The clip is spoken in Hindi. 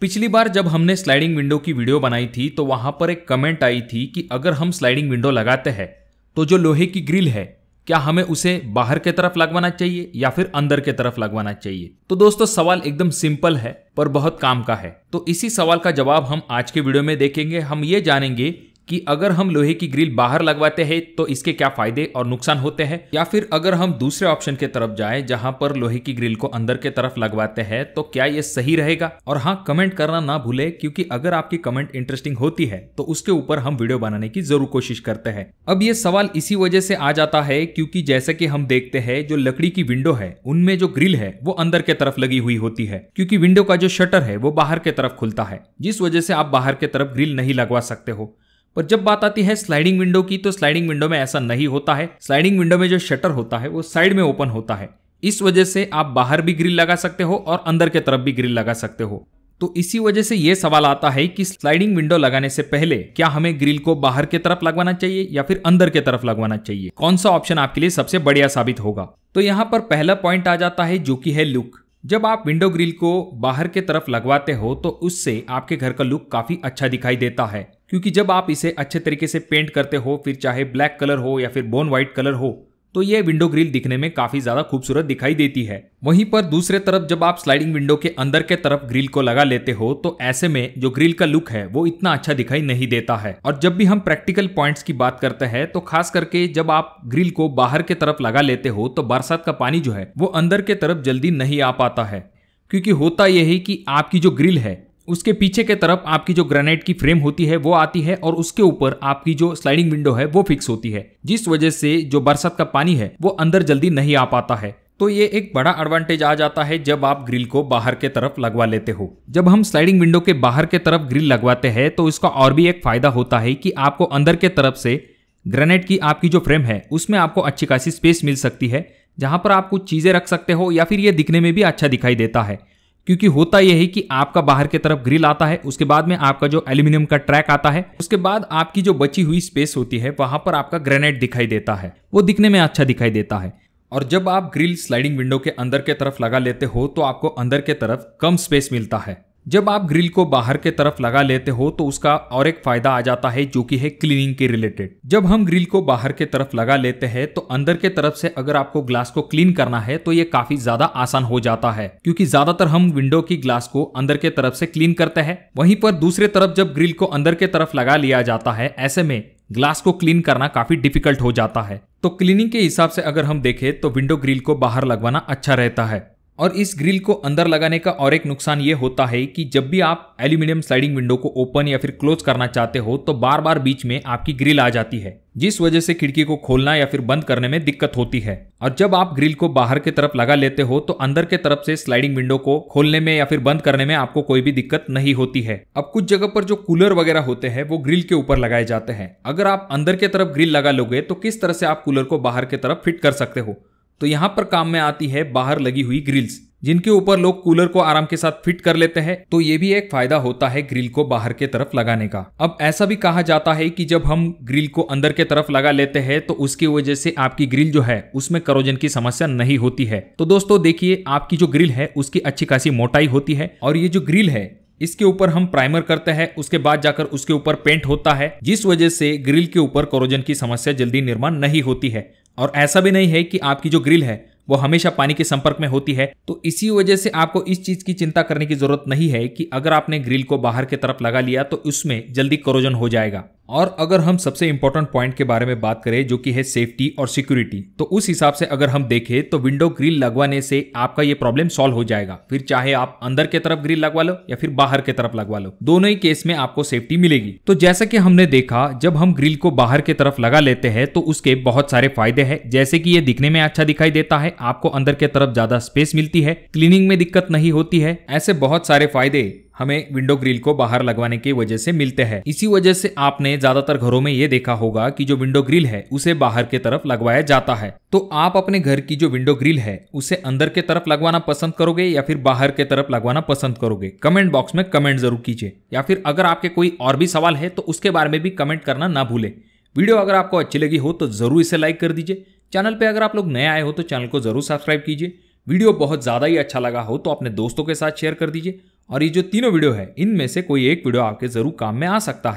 पिछली बार जब हमने स्लाइडिंग विंडो की वीडियो बनाई थी तो वहां पर एक कमेंट आई थी कि अगर हम स्लाइडिंग विंडो लगाते हैं तो जो लोहे की ग्रिल है क्या हमें उसे बाहर के तरफ लगवाना चाहिए या फिर अंदर के तरफ लगवाना चाहिए तो दोस्तों सवाल एकदम सिंपल है पर बहुत काम का है तो इसी सवाल का जवाब हम आज के वीडियो में देखेंगे हम ये जानेंगे कि अगर हम लोहे की ग्रिल बाहर लगवाते हैं तो इसके क्या फायदे और नुकसान होते हैं या फिर अगर हम दूसरे ऑप्शन के तरफ जाएं जहां पर लोहे की ग्रिल को अंदर के तरफ लगवाते हैं तो क्या ये सही रहेगा और हाँ कमेंट करना ना भूले क्योंकि अगर आपकी कमेंट इंटरेस्टिंग होती है तो उसके ऊपर हम वीडियो बनाने की जरूर कोशिश करते हैं अब ये सवाल इसी वजह से आ जाता है क्योंकि जैसे की हम देखते हैं जो लकड़ी की विंडो है उनमें जो ग्रिल है वो अंदर के तरफ लगी हुई होती है क्योंकि विंडो का जो शटर है वो बाहर के तरफ खुलता है जिस वजह से आप बाहर के तरफ ग्रिल नहीं लगवा सकते हो और जब बात आती है स्लाइडिंग विंडो की तो स्लाइडिंग विंडो में ऐसा नहीं होता है स्लाइडिंग विंडो में जो शटर होता है वो साइड में ओपन होता है इस वजह से आप बाहर भी ग्रिल लगा सकते हो और अंदर के तरफ भी ग्रिल लगा सकते हो तो इसी वजह से यह सवाल आता है कि स्लाइडिंग विंडो लगाने से पहले क्या हमें ग्रिल को बाहर के तरफ लगवाना चाहिए या फिर अंदर के तरफ लगवाना चाहिए कौन सा ऑप्शन आपके लिए सबसे बढ़िया साबित होगा तो यहाँ पर पहला पॉइंट आ जाता है जो कि है लुक जब आप विंडो ग्रिल को बाहर के तरफ लगवाते हो तो उससे आपके घर का लुक काफी अच्छा दिखाई देता है क्योंकि जब आप इसे अच्छे तरीके से पेंट करते हो फिर चाहे ब्लैक कलर हो या फिर बोन व्हाइट कलर हो तो ये विंडो ग्रिल दिखने में काफी ज्यादा खूबसूरत दिखाई देती है वहीं पर दूसरे तरफ जब आप स्लाइडिंग विंडो के अंदर के तरफ ग्रिल को लगा लेते हो तो ऐसे में जो ग्रिल का लुक है वो इतना अच्छा दिखाई नहीं देता है और जब भी हम प्रैक्टिकल पॉइंट्स की बात करते हैं तो खास करके जब आप ग्रिल को बाहर के तरफ लगा लेते हो तो बरसात का पानी जो है वो अंदर के तरफ जल्दी नहीं आ पाता है क्योंकि होता यह है कि आपकी जो ग्रिल है उसके पीछे के तरफ आपकी जो ग्रेनाइट की फ्रेम होती है वो आती है और उसके ऊपर आपकी जो स्लाइडिंग विंडो है वो फिक्स होती है जिस वजह से जो बरसात का पानी है वो अंदर जल्दी नहीं आ पाता है तो ये एक बड़ा एडवांटेज आ जाता है जब आप ग्रिल को बाहर के तरफ लगवा लेते हो जब हम स्लाइडिंग विंडो के बाहर के तरफ ग्रिल लगवाते हैं तो इसका और भी एक फायदा होता है कि आपको अंदर के तरफ से ग्रेनेट की आपकी जो फ्रेम है उसमें आपको अच्छी खासी स्पेस मिल सकती है जहां पर आप कुछ चीजें रख सकते हो या फिर ये दिखने में भी अच्छा दिखाई देता है क्योंकि होता यह है कि आपका बाहर की तरफ ग्रिल आता है उसके बाद में आपका जो एल्यूमिनियम का ट्रैक आता है उसके बाद आपकी जो बची हुई स्पेस होती है वहां पर आपका ग्रेनाइट दिखाई देता है वो दिखने में अच्छा दिखाई देता है और जब आप ग्रिल स्लाइडिंग विंडो के अंदर के तरफ लगा लेते हो तो आपको अंदर के तरफ कम स्पेस मिलता है जब आप ग्रिल को बाहर के तरफ लगा लेते हो तो उसका और एक फायदा आ जाता है जो कि है क्लीनिंग के रिलेटेड जब हम ग्रिल को बाहर के तरफ लगा लेते हैं तो अंदर के तरफ से अगर आपको ग्लास को क्लीन करना है तो ये काफी ज्यादा आसान हो जाता है क्योंकि ज्यादातर हम विंडो की ग्लास को अंदर के तरफ से क्लीन करते हैं वहीं पर दूसरे तरफ जब ग्रिल को अंदर के तरफ लगा लिया जाता है ऐसे में ग्लास को क्लीन करना काफी डिफिकल्ट हो जाता है तो क्लीनिंग के हिसाब से अगर हम देखें तो विंडो ग्रिल को बाहर लगवाना अच्छा रहता है और इस ग्रिल को अंदर लगाने का और एक नुकसान ये होता है कि जब भी आप एल्यूमिनियम स्लाइडिंग विंडो को ओपन या फिर क्लोज करना चाहते हो तो बार बार बीच में आपकी ग्रिल आ जाती है जिस वजह से खिड़की को खोलना या फिर बंद करने में दिक्कत होती है और जब आप ग्रिल को बाहर की तरफ लगा लेते हो तो अंदर के तरफ से स्लाइडिंग विंडो को खोलने में या फिर बंद करने में आपको कोई भी दिक्कत नहीं होती है अब कुछ जगह पर जो कूलर वगैरह होते हैं वो ग्रिल के ऊपर लगाए जाते हैं अगर आप अंदर के तरफ ग्रिल लगा लोगे तो किस तरह से आप कूलर को बाहर की तरफ फिट कर सकते हो तो यहाँ पर काम में आती है बाहर लगी हुई ग्रिल्स जिनके ऊपर लोग कूलर को आराम के साथ फिट कर लेते हैं तो ये भी एक फायदा होता है ग्रिल को बाहर के तरफ लगाने का अब ऐसा भी कहा जाता है कि जब हम ग्रिल को अंदर के तरफ लगा लेते हैं तो उसकी वजह से आपकी ग्रिल जो है उसमें करोजन की समस्या नहीं होती है तो दोस्तों देखिए आपकी जो ग्रिल है उसकी अच्छी खासी मोटाई होती है और ये जो ग्रिल है इसके ऊपर हम प्राइमर करते हैं उसके बाद जाकर उसके ऊपर पेंट होता है जिस वजह से ग्रिल के ऊपर कोरोजन की समस्या जल्दी निर्माण नहीं होती है और ऐसा भी नहीं है कि आपकी जो ग्रिल है वो हमेशा पानी के संपर्क में होती है तो इसी वजह से आपको इस चीज की चिंता करने की जरूरत नहीं है कि अगर आपने ग्रिल को बाहर की तरफ लगा लिया तो उसमें जल्दी करोजन हो जाएगा और अगर हम सबसे इंपॉर्टेंट पॉइंट के बारे में बात करें जो कि है सेफ्टी और सिक्योरिटी तो उस हिसाब से अगर हम देखें तो विंडो ग्रिल लगवाने से आपका ये प्रॉब्लम सॉल्व हो जाएगा फिर चाहे आप अंदर के तरफ ग्रिल लगवा लो या फिर बाहर के तरफ लगवा लो दोनों ही केस में आपको सेफ्टी मिलेगी तो जैसा कि हमने देखा जब हम ग्रिल को बाहर के तरफ लगा लेते हैं तो उसके बहुत सारे फायदे है जैसे की ये दिखने में अच्छा दिखाई देता है आपको अंदर के तरफ ज्यादा स्पेस मिलती है क्लीनिंग में दिक्कत नहीं होती है ऐसे बहुत सारे फायदे हमें विंडो ग्रिल को बाहर लगवाने की वजह से मिलते हैं इसी वजह से आपने ज्यादातर घरों में ये देखा होगा कि जो विंडो ग्रिल है उसे बाहर के तरफ लगवाया जाता है तो आप अपने घर की जो विंडो ग्रिल है उसे अंदर के तरफ लगवाना पसंद करोगे या फिर बाहर के तरफ लगवाना पसंद करोगे कमेंट बॉक्स में कमेंट जरूर कीजिए या फिर अगर आपके कोई और भी सवाल है तो उसके बारे में भी कमेंट करना ना भूले वीडियो अगर आपको अच्छी लगी हो तो जरूर इसे लाइक कर दीजिए चैनल पे अगर आप लोग नए आए हो तो चैनल को जरूर सब्सक्राइब कीजिए वीडियो बहुत ज़्यादा ही अच्छा लगा हो तो अपने दोस्तों के साथ शेयर कर दीजिए और ये जो तीनों वीडियो है इनमें से कोई एक वीडियो आपके जरूर काम में आ सकता है